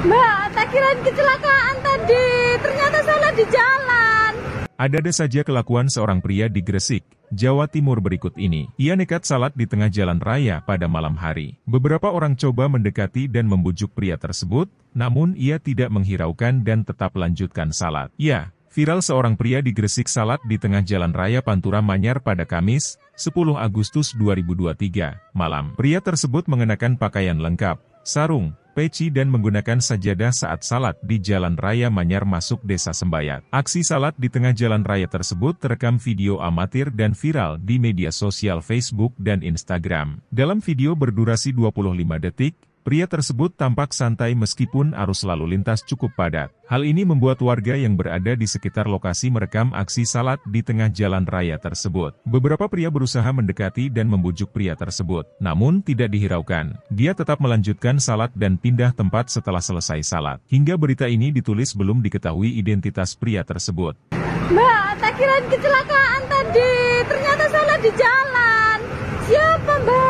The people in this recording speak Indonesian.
Mbak, tak kira kecelakaan tadi. Ternyata salah di jalan. Ada-ada saja kelakuan seorang pria di Gresik, Jawa Timur berikut ini. Ia nekat salat di tengah jalan raya pada malam hari. Beberapa orang coba mendekati dan membujuk pria tersebut, namun ia tidak menghiraukan dan tetap lanjutkan salat. Ya, viral seorang pria di Gresik salat di tengah jalan raya Pantura Manyar pada Kamis, 10 Agustus 2023, malam. Pria tersebut mengenakan pakaian lengkap, sarung, peci dan menggunakan sajadah saat salat di Jalan Raya Manyar masuk Desa Sembayat. Aksi salat di tengah jalan raya tersebut terekam video amatir dan viral di media sosial Facebook dan Instagram. Dalam video berdurasi 25 detik, Pria tersebut tampak santai meskipun arus lalu lintas cukup padat. Hal ini membuat warga yang berada di sekitar lokasi merekam aksi salat di tengah jalan raya tersebut. Beberapa pria berusaha mendekati dan membujuk pria tersebut, namun tidak dihiraukan. Dia tetap melanjutkan salat dan pindah tempat setelah selesai salat. Hingga berita ini ditulis belum diketahui identitas pria tersebut. Mbak, tak kira kecelakaan tadi. Ternyata salah di jalan. Siapa, Mbak?